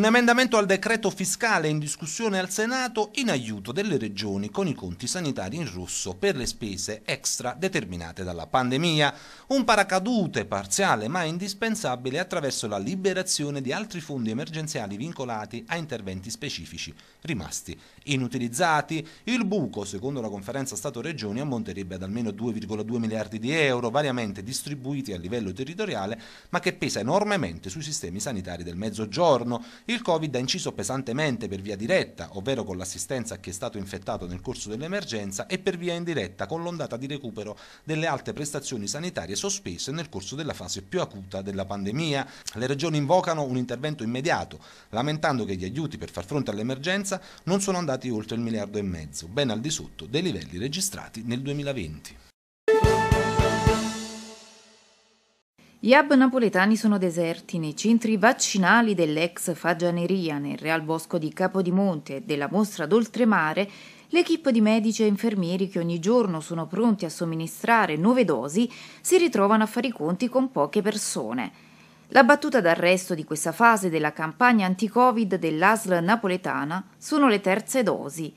Un emendamento al decreto fiscale in discussione al Senato in aiuto delle regioni con i conti sanitari in rosso per le spese extra determinate dalla pandemia. Un paracadute parziale ma indispensabile attraverso la liberazione di altri fondi emergenziali vincolati a interventi specifici rimasti inutilizzati. Il buco, secondo la conferenza Stato-Regioni, ammonterebbe ad almeno 2,2 miliardi di euro, variamente distribuiti a livello territoriale, ma che pesa enormemente sui sistemi sanitari del Mezzogiorno. Il Covid ha inciso pesantemente per via diretta, ovvero con l'assistenza a chi è stato infettato nel corso dell'emergenza, e per via indiretta con l'ondata di recupero delle alte prestazioni sanitarie sospese nel corso della fase più acuta della pandemia. Le regioni invocano un intervento immediato, lamentando che gli aiuti per far fronte all'emergenza non sono andati oltre il miliardo e mezzo, ben al di sotto dei livelli registrati nel 2020. Gli hub napoletani sono deserti nei centri vaccinali dell'ex Fagianeria nel Real Bosco di Capodimonte e della mostra d'oltremare. L'equipe di medici e infermieri che ogni giorno sono pronti a somministrare nuove dosi si ritrovano a fare i conti con poche persone. La battuta d'arresto di questa fase della campagna anti-Covid dell'ASL napoletana sono le terze dosi.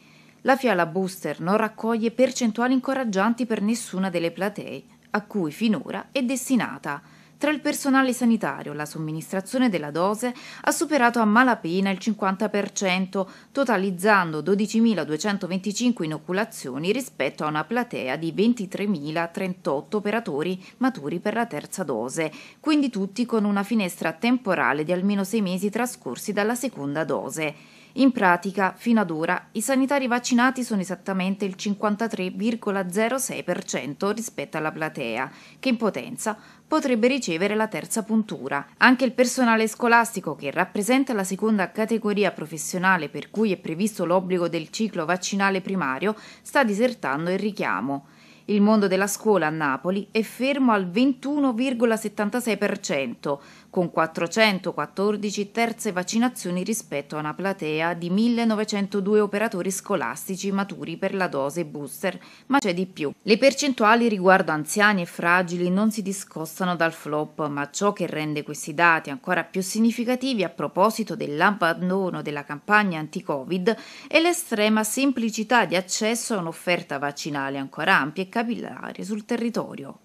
La Fiala Booster non raccoglie percentuali incoraggianti per nessuna delle platee a cui finora è destinata tra il personale sanitario la somministrazione della dose ha superato a malapena il 50%, totalizzando 12.225 inoculazioni rispetto a una platea di 23.038 operatori maturi per la terza dose, quindi tutti con una finestra temporale di almeno sei mesi trascorsi dalla seconda dose. In pratica, fino ad ora, i sanitari vaccinati sono esattamente il 53,06% rispetto alla platea, che in potenza potrebbe ricevere la terza puntura. Anche il personale scolastico, che rappresenta la seconda categoria professionale per cui è previsto l'obbligo del ciclo vaccinale primario, sta disertando il richiamo. Il mondo della scuola a Napoli è fermo al 21,76%, con 414 terze vaccinazioni rispetto a una platea di 1902 operatori scolastici maturi per la dose booster, ma c'è di più. Le percentuali riguardo anziani e fragili non si discostano dal flop, ma ciò che rende questi dati ancora più significativi a proposito dell'abbandono della campagna anti-Covid è l'estrema semplicità di accesso a un'offerta vaccinale ancora ampia e capillare sul territorio.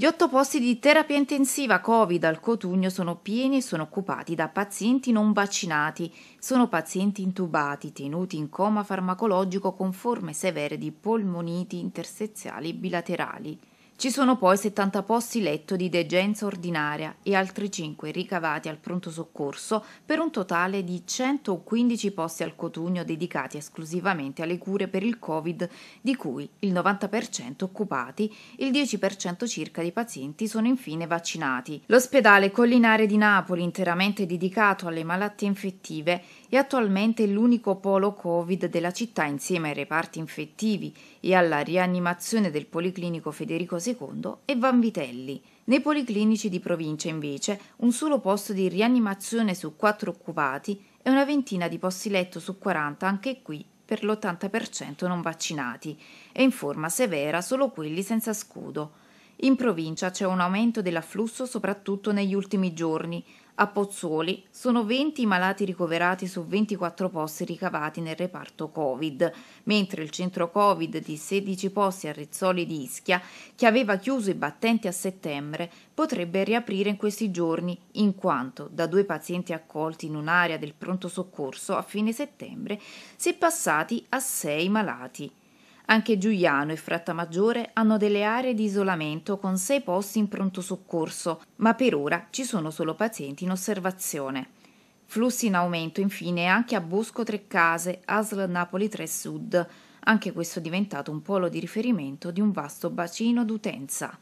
Gli otto posti di terapia intensiva Covid al Cotugno sono pieni e sono occupati da pazienti non vaccinati. Sono pazienti intubati, tenuti in coma farmacologico con forme severe di polmoniti interseziali bilaterali. Ci sono poi 70 posti letto di degenza ordinaria e altri 5 ricavati al pronto soccorso per un totale di 115 posti al Cotugno dedicati esclusivamente alle cure per il Covid, di cui il 90% occupati, il 10% circa dei pazienti sono infine vaccinati. L'ospedale collinare di Napoli, interamente dedicato alle malattie infettive, è attualmente l'unico polo Covid della città insieme ai reparti infettivi e alla rianimazione del Policlinico Federico II e Vanvitelli. Nei policlinici di provincia invece un solo posto di rianimazione su quattro occupati e una ventina di posti letto su 40 anche qui per l'80% non vaccinati e in forma severa solo quelli senza scudo. In provincia c'è un aumento dell'afflusso soprattutto negli ultimi giorni, a Pozzuoli sono 20 i malati ricoverati su 24 posti ricavati nel reparto Covid, mentre il centro Covid di 16 posti a Rizzoli di Ischia, che aveva chiuso i battenti a settembre, potrebbe riaprire in questi giorni, in quanto da due pazienti accolti in un'area del pronto soccorso a fine settembre si è passati a 6 malati. Anche Giuliano e Frattamaggiore hanno delle aree di isolamento con sei posti in pronto soccorso, ma per ora ci sono solo pazienti in osservazione. Flussi in aumento infine anche a Bosco Tre Case, ASL Napoli 3 Sud, anche questo diventato un polo di riferimento di un vasto bacino d'utenza.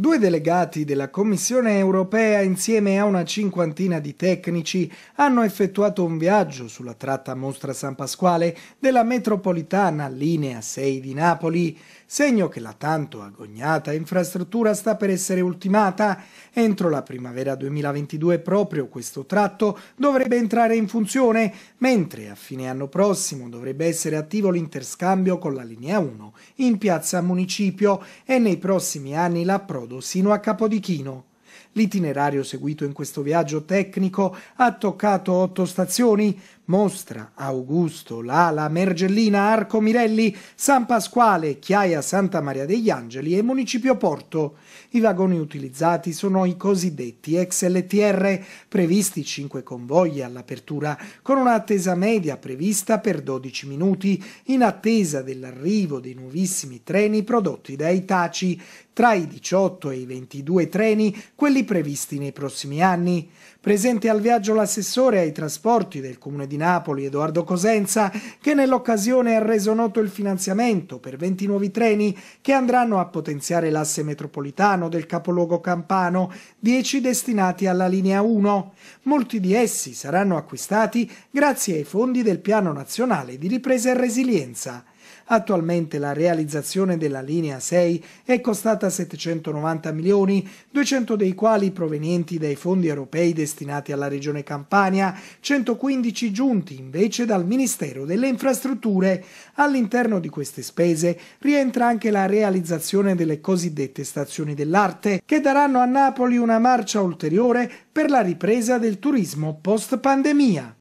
Due delegati della Commissione europea insieme a una cinquantina di tecnici hanno effettuato un viaggio sulla tratta Mostra San Pasquale della metropolitana linea 6 di Napoli segno che la tanto agognata infrastruttura sta per essere ultimata. Entro la primavera 2022 proprio questo tratto dovrebbe entrare in funzione, mentre a fine anno prossimo dovrebbe essere attivo l'interscambio con la linea 1 in piazza Municipio e nei prossimi anni l'approdo sino a Capodichino. L'itinerario seguito in questo viaggio tecnico ha toccato otto stazioni, Mostra, Augusto, Lala, Mergellina, Arco Mirelli, San Pasquale, Chiaia Santa Maria degli Angeli e Municipio Porto. I vagoni utilizzati sono i cosiddetti XLTR, previsti 5 convogli all'apertura, con un'attesa media prevista per 12 minuti, in attesa dell'arrivo dei nuovissimi treni prodotti dai Taci, tra i 18 e i 22 treni, quelli previsti nei prossimi anni. Presente al viaggio l'assessore ai trasporti del Comune di Napoli, Edoardo Cosenza, che nell'occasione ha reso noto il finanziamento per 20 nuovi treni che andranno a potenziare l'asse metropolitano del capoluogo campano, 10 destinati alla linea 1. Molti di essi saranno acquistati grazie ai fondi del Piano Nazionale di Ripresa e Resilienza. Attualmente la realizzazione della linea 6 è costata 790 milioni, 200 dei quali provenienti dai fondi europei destinati alla regione Campania, 115 giunti invece dal Ministero delle Infrastrutture. All'interno di queste spese rientra anche la realizzazione delle cosiddette stazioni dell'arte, che daranno a Napoli una marcia ulteriore per la ripresa del turismo post-pandemia.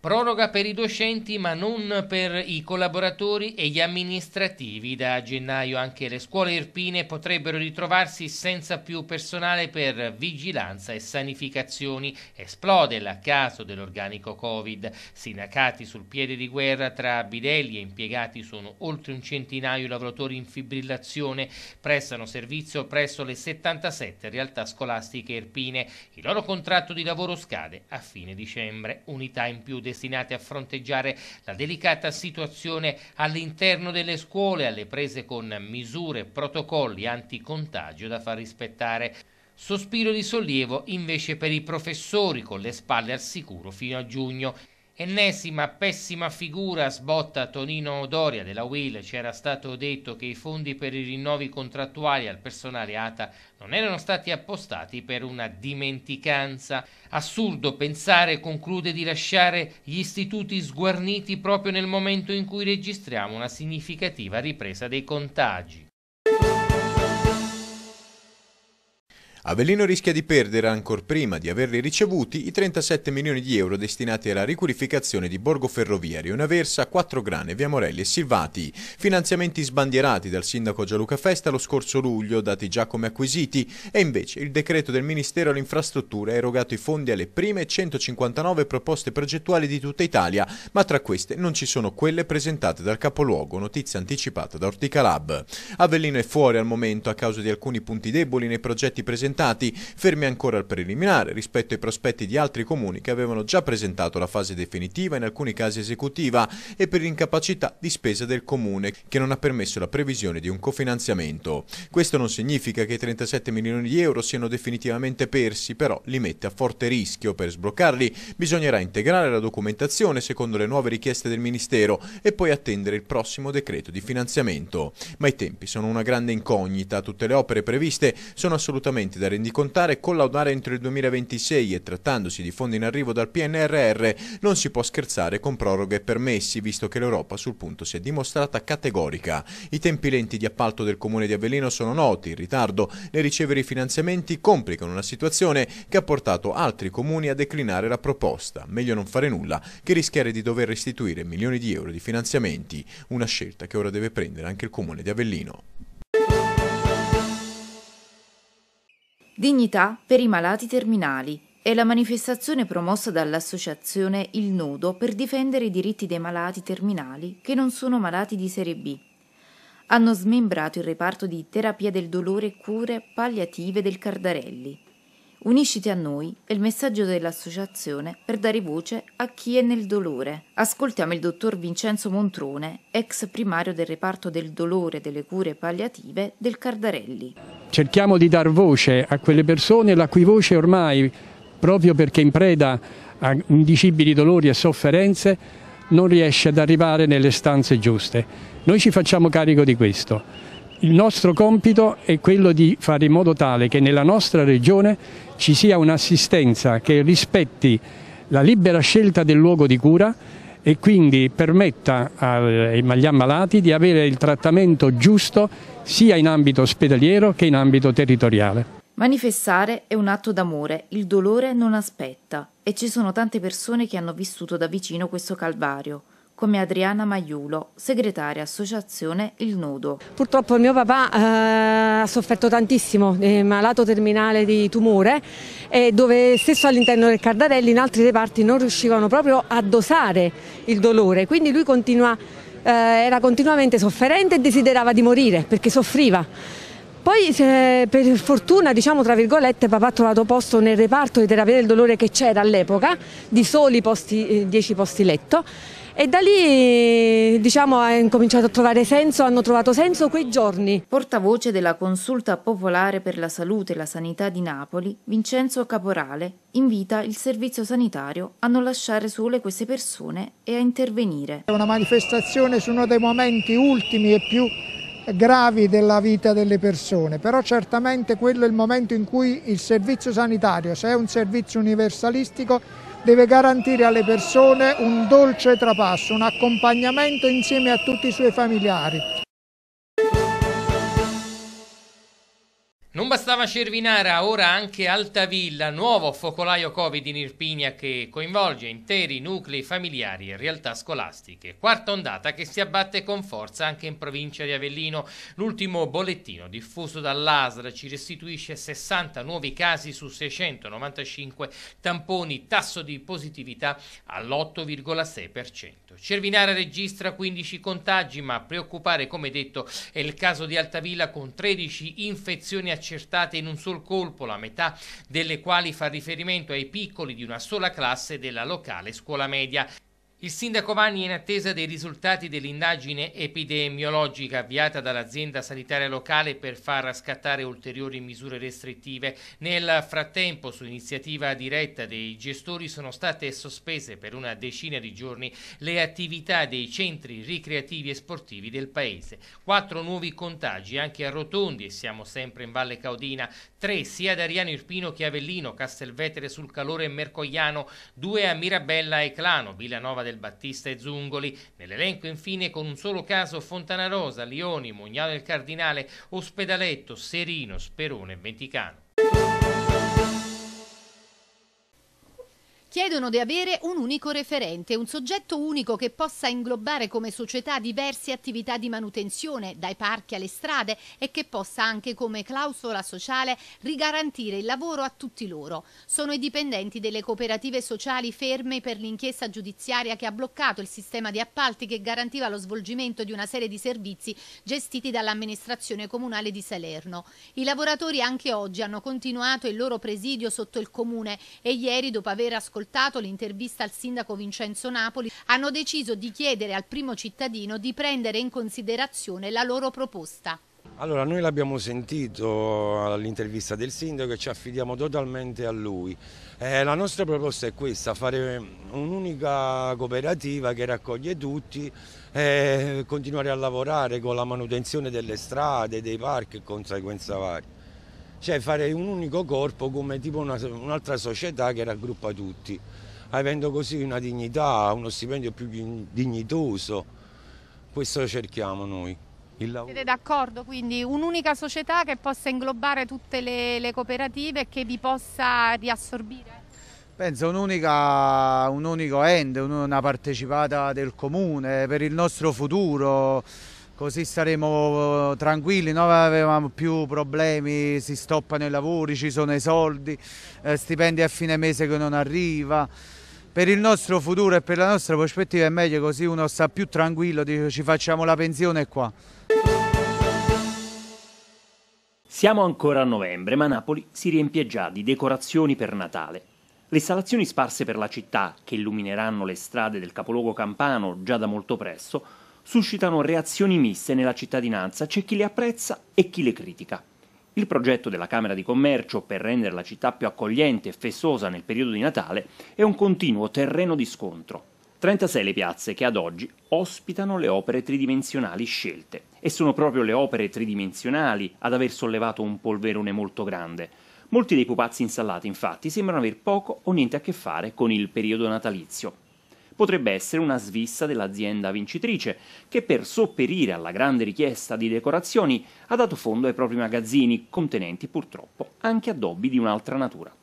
Proroga per i docenti ma non per i collaboratori e gli amministrativi. Da gennaio anche le scuole irpine potrebbero ritrovarsi senza più personale per vigilanza e sanificazioni. Esplode la caso dell'organico Covid. Sindacati sul piede di guerra tra bidelli e impiegati sono oltre un centinaio i lavoratori in fibrillazione. Prestano servizio presso le 77 realtà scolastiche irpine. Il loro contratto di lavoro scade a fine dicembre. Unità in più Del destinate a fronteggiare la delicata situazione all'interno delle scuole, alle prese con misure e protocolli anticontagio da far rispettare. Sospiro di sollievo invece per i professori con le spalle al sicuro fino a giugno. Ennesima pessima figura sbotta Tonino Doria della Will. C'era stato detto che i fondi per i rinnovi contrattuali al personale ATA non erano stati appostati per una dimenticanza. Assurdo pensare, conclude, di lasciare gli istituti sguarniti proprio nel momento in cui registriamo una significativa ripresa dei contagi. Avellino rischia di perdere ancor prima di averli ricevuti i 37 milioni di euro destinati alla riqualificazione di Borgo Ferroviario, Naversa, Quattro Grane, Via Morelli e Silvati, finanziamenti sbandierati dal sindaco Gianluca Festa lo scorso luglio, dati già come acquisiti, e invece il decreto del Ministero alle Infrastrutture ha erogato i fondi alle prime 159 proposte progettuali di tutta Italia, ma tra queste non ci sono quelle presentate dal capoluogo, notizia anticipata da Orticalab. Avellino è fuori al momento a causa di alcuni punti deboli nei progetti presentati presentati, fermi ancora al preliminare rispetto ai prospetti di altri comuni che avevano già presentato la fase definitiva, in alcuni casi esecutiva, e per l'incapacità di spesa del comune, che non ha permesso la previsione di un cofinanziamento. Questo non significa che i 37 milioni di euro siano definitivamente persi, però li mette a forte rischio. Per sbloccarli bisognerà integrare la documentazione secondo le nuove richieste del Ministero e poi attendere il prossimo decreto di finanziamento. Ma i tempi sono una grande incognita, tutte le opere previste sono assolutamente da rendicontare, e collaudare entro il 2026 e trattandosi di fondi in arrivo dal PNRR non si può scherzare con proroghe e permessi, visto che l'Europa sul punto si è dimostrata categorica. I tempi lenti di appalto del Comune di Avellino sono noti, il ritardo nel ricevere i finanziamenti complicano una situazione che ha portato altri comuni a declinare la proposta. Meglio non fare nulla che rischiare di dover restituire milioni di euro di finanziamenti, una scelta che ora deve prendere anche il Comune di Avellino. Dignità per i malati terminali è la manifestazione promossa dall'associazione Il Nodo per difendere i diritti dei malati terminali che non sono malati di serie B. Hanno smembrato il reparto di terapia del dolore e cure palliative del Cardarelli. Unisciti a noi è il messaggio dell'associazione per dare voce a chi è nel dolore. Ascoltiamo il dottor Vincenzo Montrone, ex primario del reparto del dolore e delle cure palliative del Cardarelli cerchiamo di dar voce a quelle persone la cui voce ormai, proprio perché in preda a indicibili dolori e sofferenze, non riesce ad arrivare nelle stanze giuste. Noi ci facciamo carico di questo. Il nostro compito è quello di fare in modo tale che nella nostra regione ci sia un'assistenza che rispetti la libera scelta del luogo di cura e quindi permetta agli ammalati di avere il trattamento giusto sia in ambito ospedaliero che in ambito territoriale. Manifestare è un atto d'amore, il dolore non aspetta e ci sono tante persone che hanno vissuto da vicino questo calvario come Adriana Maiulo, segretaria associazione Il Nudo. Purtroppo mio papà eh, ha sofferto tantissimo, è malato terminale di tumore, eh, dove stesso all'interno del Cardarelli in altri reparti non riuscivano proprio a dosare il dolore, quindi lui continua eh, era continuamente sofferente e desiderava di morire perché soffriva. Poi eh, per fortuna, diciamo tra virgolette, papà ha trovato posto nel reparto di terapia del dolore che c'era all'epoca, di soli 10 posti, eh, posti letto e da lì diciamo ha incominciato a trovare senso, hanno trovato senso quei giorni. Portavoce della Consulta Popolare per la Salute e la Sanità di Napoli, Vincenzo Caporale, invita il servizio sanitario a non lasciare sole queste persone e a intervenire. È una manifestazione su uno dei momenti ultimi e più gravi della vita delle persone, però certamente quello è il momento in cui il servizio sanitario, se è un servizio universalistico, deve garantire alle persone un dolce trapasso, un accompagnamento insieme a tutti i suoi familiari. Non bastava Cervinara, ora anche Altavilla, nuovo focolaio Covid in Irpinia che coinvolge interi nuclei familiari e realtà scolastiche. Quarta ondata che si abbatte con forza anche in provincia di Avellino. L'ultimo bollettino diffuso dall'ASR ci restituisce 60 nuovi casi su 695 tamponi, tasso di positività all'8,6%. Cervinara registra 15 contagi, ma a preoccupare, come detto, è il caso di Altavilla con 13 infezioni a accertate in un sol colpo, la metà delle quali fa riferimento ai piccoli di una sola classe della locale scuola media. Il sindaco Vanni è in attesa dei risultati dell'indagine epidemiologica avviata dall'azienda sanitaria locale per far scattare ulteriori misure restrittive. Nel frattempo, su iniziativa diretta dei gestori, sono state sospese per una decina di giorni le attività dei centri ricreativi e sportivi del paese. Quattro nuovi contagi anche a Rotondi e siamo sempre in Valle Caudina, tre sia ad Ariano Irpino che Avellino, Castelvetere sul Calore e Mercogliano, due a Mirabella e Clano, Villanova del Battista e Zungoli. Nell'elenco infine con un solo caso Fontanarosa, Lioni, Mognale del Cardinale, Ospedaletto, Serino, Sperone e Venticano. chiedono di avere un unico referente, un soggetto unico che possa inglobare come società diverse attività di manutenzione, dai parchi alle strade, e che possa anche come clausola sociale rigarantire il lavoro a tutti loro. Sono i dipendenti delle cooperative sociali ferme per l'inchiesta giudiziaria che ha bloccato il sistema di appalti che garantiva lo svolgimento di una serie di servizi gestiti dall'amministrazione comunale di Salerno. I lavoratori anche oggi hanno continuato il loro presidio sotto il comune e ieri, dopo aver ascoltato ascoltato l'intervista al sindaco Vincenzo Napoli, hanno deciso di chiedere al primo cittadino di prendere in considerazione la loro proposta. Allora, noi l'abbiamo sentito all'intervista del sindaco e ci affidiamo totalmente a lui. Eh, la nostra proposta è questa, fare un'unica cooperativa che raccoglie tutti, eh, continuare a lavorare con la manutenzione delle strade, dei parchi e conseguenza varie cioè fare un unico corpo come tipo un'altra società che raggruppa tutti, avendo così una dignità, uno stipendio più dignitoso. Questo cerchiamo noi. Siete d'accordo? Quindi un'unica società che possa inglobare tutte le, le cooperative e che vi possa riassorbire? Penso un'unica, un unico ente, una partecipata del comune per il nostro futuro così saremo eh, tranquilli, non avevamo più problemi, si stoppano i lavori, ci sono i soldi, eh, stipendi a fine mese che non arriva. Per il nostro futuro e per la nostra prospettiva è meglio così uno sta più tranquillo, ci facciamo la pensione qua. Siamo ancora a novembre, ma Napoli si riempie già di decorazioni per Natale. Le installazioni sparse per la città, che illumineranno le strade del capoluogo campano già da molto presto, suscitano reazioni miste nella cittadinanza, c'è chi le apprezza e chi le critica. Il progetto della Camera di Commercio per rendere la città più accogliente e festosa nel periodo di Natale è un continuo terreno di scontro. 36 le piazze che ad oggi ospitano le opere tridimensionali scelte e sono proprio le opere tridimensionali ad aver sollevato un polverone molto grande. Molti dei pupazzi installati infatti sembrano aver poco o niente a che fare con il periodo natalizio potrebbe essere una svista dell'azienda vincitrice, che per sopperire alla grande richiesta di decorazioni ha dato fondo ai propri magazzini, contenenti purtroppo anche addobbi di un'altra natura.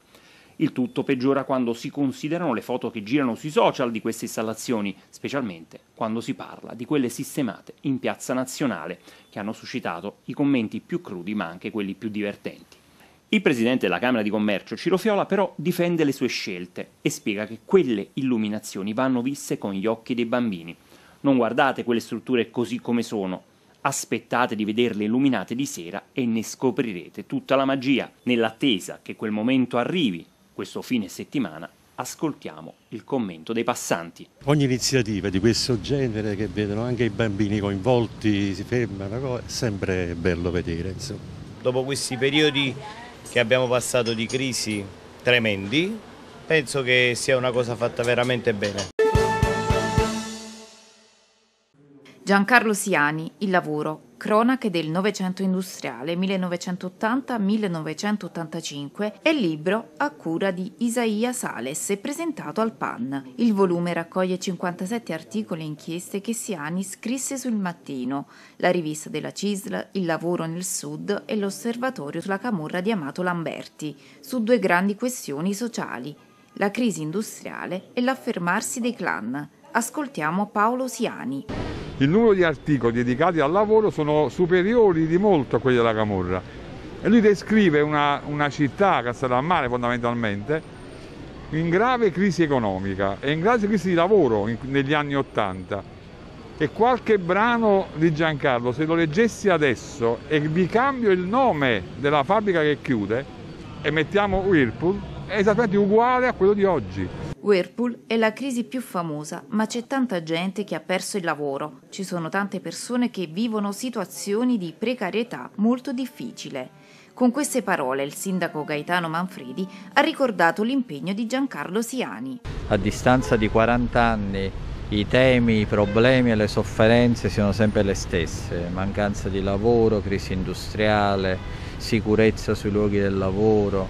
Il tutto peggiora quando si considerano le foto che girano sui social di queste installazioni, specialmente quando si parla di quelle sistemate in piazza nazionale, che hanno suscitato i commenti più crudi ma anche quelli più divertenti. Il presidente della Camera di Commercio Ciro Fiola però difende le sue scelte e spiega che quelle illuminazioni vanno viste con gli occhi dei bambini. Non guardate quelle strutture così come sono, aspettate di vederle illuminate di sera e ne scoprirete tutta la magia. Nell'attesa che quel momento arrivi, questo fine settimana, ascoltiamo il commento dei passanti. Ogni iniziativa di questo genere che vedono anche i bambini coinvolti, si fermano, è sempre bello vedere. Insomma. Dopo questi periodi che abbiamo passato di crisi tremendi, penso che sia una cosa fatta veramente bene. Giancarlo Siani, Il lavoro, Cronache del Novecento Industriale 1980-1985 è libro a cura di Isaia Sales e presentato al PAN. Il volume raccoglie 57 articoli e inchieste che Siani scrisse sul Mattino, la rivista della CISL, Il lavoro nel Sud e l'osservatorio sulla camorra di Amato Lamberti, su due grandi questioni sociali, la crisi industriale e l'affermarsi dei clan. Ascoltiamo Paolo Siani il numero di articoli dedicati al lavoro sono superiori di molto a quelli della Camorra. E lui descrive una, una città, Castellammare fondamentalmente, in grave crisi economica e in grave crisi di lavoro in, negli anni Ottanta. E qualche brano di Giancarlo, se lo leggessi adesso e vi cambio il nome della fabbrica che chiude e mettiamo Whirlpool, è esattamente uguale a quello di oggi. Whirlpool è la crisi più famosa, ma c'è tanta gente che ha perso il lavoro. Ci sono tante persone che vivono situazioni di precarietà molto difficile. Con queste parole il sindaco Gaetano Manfredi ha ricordato l'impegno di Giancarlo Siani. A distanza di 40 anni i temi, i problemi e le sofferenze sono sempre le stesse, mancanza di lavoro, crisi industriale, sicurezza sui luoghi del lavoro,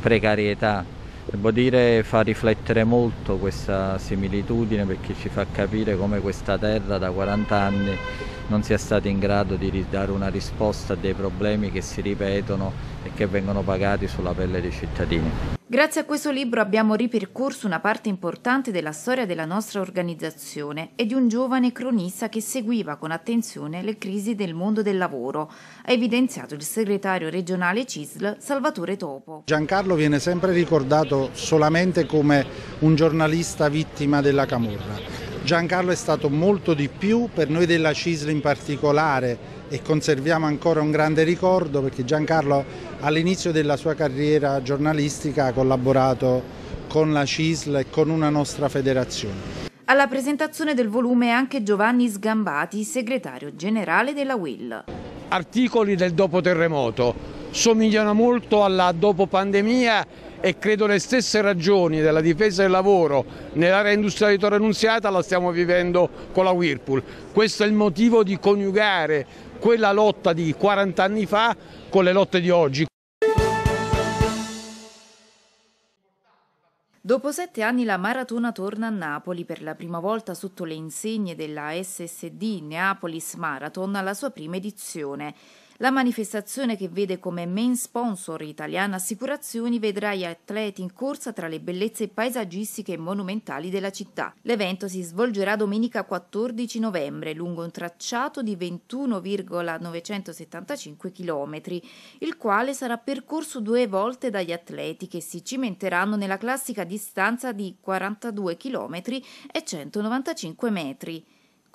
precarietà Devo dire fa riflettere molto questa similitudine perché ci fa capire come questa terra da 40 anni non si è stati in grado di dare una risposta a dei problemi che si ripetono e che vengono pagati sulla pelle dei cittadini. Grazie a questo libro abbiamo ripercorso una parte importante della storia della nostra organizzazione e di un giovane cronista che seguiva con attenzione le crisi del mondo del lavoro, ha evidenziato il segretario regionale CISL Salvatore Topo. Giancarlo viene sempre ricordato solamente come un giornalista vittima della Camorra Giancarlo è stato molto di più per noi della CISL in particolare e conserviamo ancora un grande ricordo perché Giancarlo all'inizio della sua carriera giornalistica ha collaborato con la CISL e con una nostra federazione. Alla presentazione del volume anche Giovanni Sgambati, segretario generale della WIL. Articoli del dopo terremoto somigliano molto alla dopo pandemia e credo le stesse ragioni della difesa del lavoro nell'area industriale di Torre Annunziata la stiamo vivendo con la Whirlpool. Questo è il motivo di coniugare quella lotta di 40 anni fa con le lotte di oggi. Dopo sette anni la maratona torna a Napoli per la prima volta sotto le insegne della SSD Neapolis Marathon alla sua prima edizione. La manifestazione che vede come main sponsor italiana assicurazioni vedrà gli atleti in corsa tra le bellezze paesaggistiche e monumentali della città. L'evento si svolgerà domenica 14 novembre lungo un tracciato di 21,975 km, il quale sarà percorso due volte dagli atleti che si cimenteranno nella classica distanza di 42 km e 195 metri.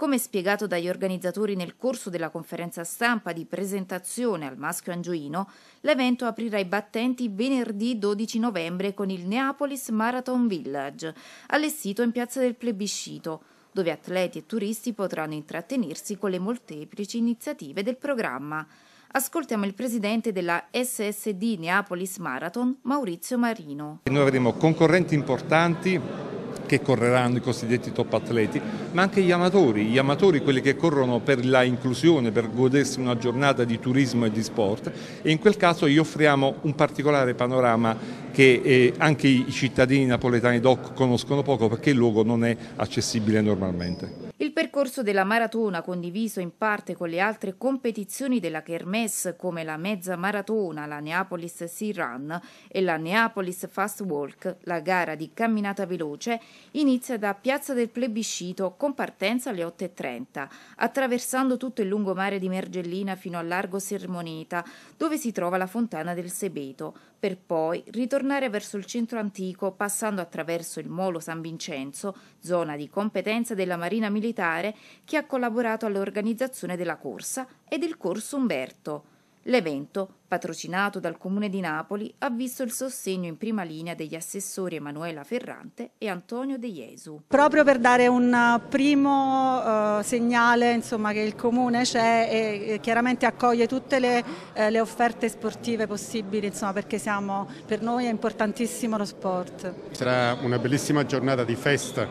Come spiegato dagli organizzatori nel corso della conferenza stampa di presentazione al maschio angioino, l'evento aprirà i battenti venerdì 12 novembre con il Neapolis Marathon Village, allestito in piazza del plebiscito, dove atleti e turisti potranno intrattenersi con le molteplici iniziative del programma. Ascoltiamo il presidente della SSD Neapolis Marathon, Maurizio Marino. Noi avremo concorrenti importanti che correranno i cosiddetti top atleti, ma anche gli amatori, gli amatori quelli che corrono per la inclusione, per godersi una giornata di turismo e di sport e in quel caso gli offriamo un particolare panorama che eh, anche i cittadini napoletani doc conoscono poco perché il luogo non è accessibile normalmente. Il percorso della maratona, condiviso in parte con le altre competizioni della Kermesse come la mezza maratona, la Neapolis Sea Run e la Neapolis Fast Walk, la gara di camminata veloce, inizia da Piazza del Plebiscito con partenza alle 8.30, attraversando tutto il lungomare di Mergellina fino al largo Sermoneta, dove si trova la fontana del Sebeto per poi ritornare verso il centro antico passando attraverso il Molo San Vincenzo, zona di competenza della Marina Militare che ha collaborato all'organizzazione della corsa e del corso Umberto. L'evento, patrocinato dal Comune di Napoli, ha visto il sostegno in prima linea degli assessori Emanuela Ferrante e Antonio De Jesu. Proprio per dare un eh, primo eh, segnale insomma, che il Comune c'è e, chiaramente accoglie tutte le, eh, le offerte sportive possibili, insomma, perché siamo, per noi è importantissimo lo sport. Sarà una bellissima giornata di festa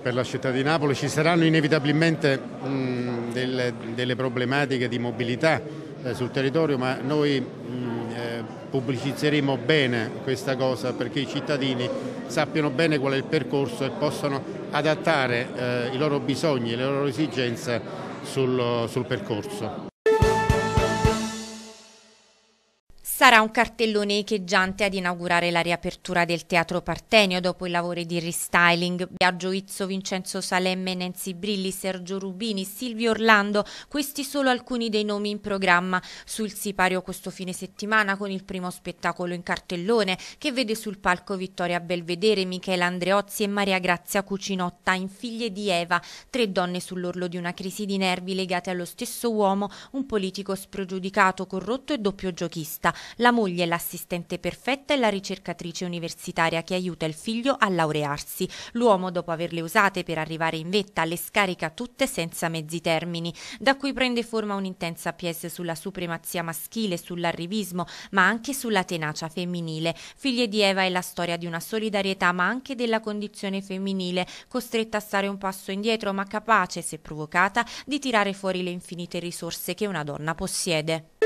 per la città di Napoli, ci saranno inevitabilmente mh, mm, delle, delle problematiche di mobilità eh, sul territorio, ma noi mm, eh, pubblicizzeremo bene questa cosa perché i cittadini sappiano bene qual è il percorso e possano adattare eh, i loro bisogni, e le loro esigenze sul, sul percorso. Sarà un cartellone echeggiante ad inaugurare la riapertura del Teatro Partenio dopo i lavori di restyling. Biagio Izzo, Vincenzo Salemme, Nancy Brilli, Sergio Rubini, Silvio Orlando, questi solo alcuni dei nomi in programma. Sul sipario questo fine settimana con il primo spettacolo in cartellone che vede sul palco Vittoria Belvedere, Michela Andreozzi e Maria Grazia Cucinotta in Figlie di Eva, tre donne sull'orlo di una crisi di nervi legate allo stesso uomo, un politico spregiudicato, corrotto e doppio giochista. La moglie è l'assistente perfetta e la ricercatrice universitaria che aiuta il figlio a laurearsi. L'uomo, dopo averle usate per arrivare in vetta, le scarica tutte senza mezzi termini, da cui prende forma un'intensa pièce sulla supremazia maschile, sull'arrivismo, ma anche sulla tenacia femminile. Figlie di Eva è la storia di una solidarietà, ma anche della condizione femminile, costretta a stare un passo indietro, ma capace, se provocata, di tirare fuori le infinite risorse che una donna possiede.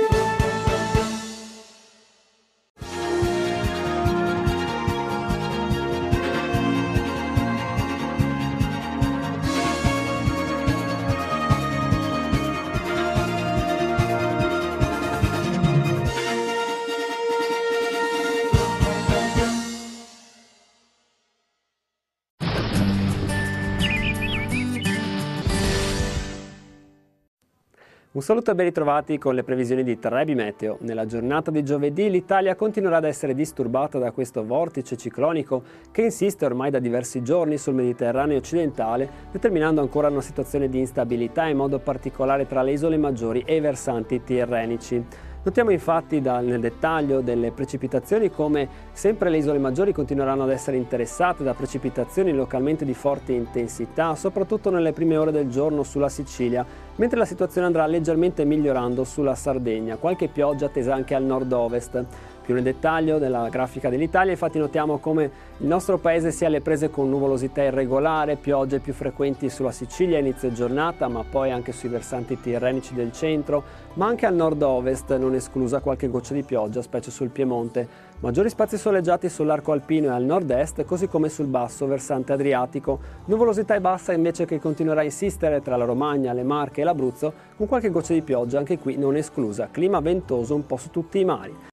Un saluto e ben ritrovati con le previsioni di Trebi Meteo. Nella giornata di giovedì l'Italia continuerà ad essere disturbata da questo vortice ciclonico che insiste ormai da diversi giorni sul Mediterraneo occidentale, determinando ancora una situazione di instabilità in modo particolare tra le isole maggiori e i versanti tirrenici. Notiamo infatti dal, nel dettaglio delle precipitazioni come sempre le isole maggiori continueranno ad essere interessate da precipitazioni localmente di forte intensità, soprattutto nelle prime ore del giorno sulla Sicilia, mentre la situazione andrà leggermente migliorando sulla Sardegna, qualche pioggia attesa anche al nord-ovest più nel dettaglio della grafica dell'Italia, infatti notiamo come il nostro paese sia alle prese con nuvolosità irregolare, piogge più frequenti sulla Sicilia a inizio giornata, ma poi anche sui versanti tirrenici del centro, ma anche al nord-ovest non esclusa qualche goccia di pioggia, specie sul Piemonte. Maggiori spazi soleggiati sull'arco alpino e al nord-est, così come sul basso versante adriatico. Nuvolosità e bassa invece che continuerà a insistere tra la Romagna, le Marche e l'Abruzzo, con qualche goccia di pioggia, anche qui non esclusa. Clima ventoso un po' su tutti i mari.